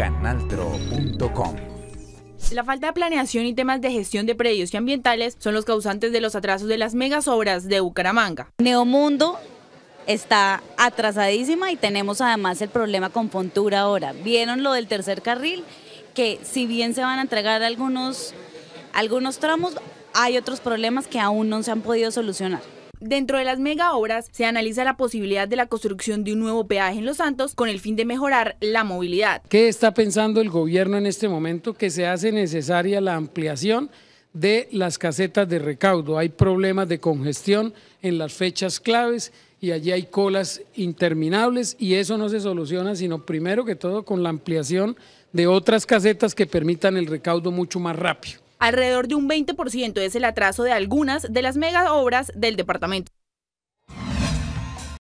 canaltro.com. La falta de planeación y temas de gestión de predios y ambientales son los causantes de los atrasos de las megas obras de Bucaramanga. Neomundo está atrasadísima y tenemos además el problema con Fontura ahora. ¿Vieron lo del tercer carril? Que si bien se van a entregar algunos, algunos tramos, hay otros problemas que aún no se han podido solucionar. Dentro de las mega obras se analiza la posibilidad de la construcción de un nuevo peaje en Los Santos con el fin de mejorar la movilidad. ¿Qué está pensando el gobierno en este momento que se hace necesaria la ampliación? de las casetas de recaudo. Hay problemas de congestión en las fechas claves y allí hay colas interminables y eso no se soluciona sino primero que todo con la ampliación de otras casetas que permitan el recaudo mucho más rápido. Alrededor de un 20% es el atraso de algunas de las mega obras del departamento.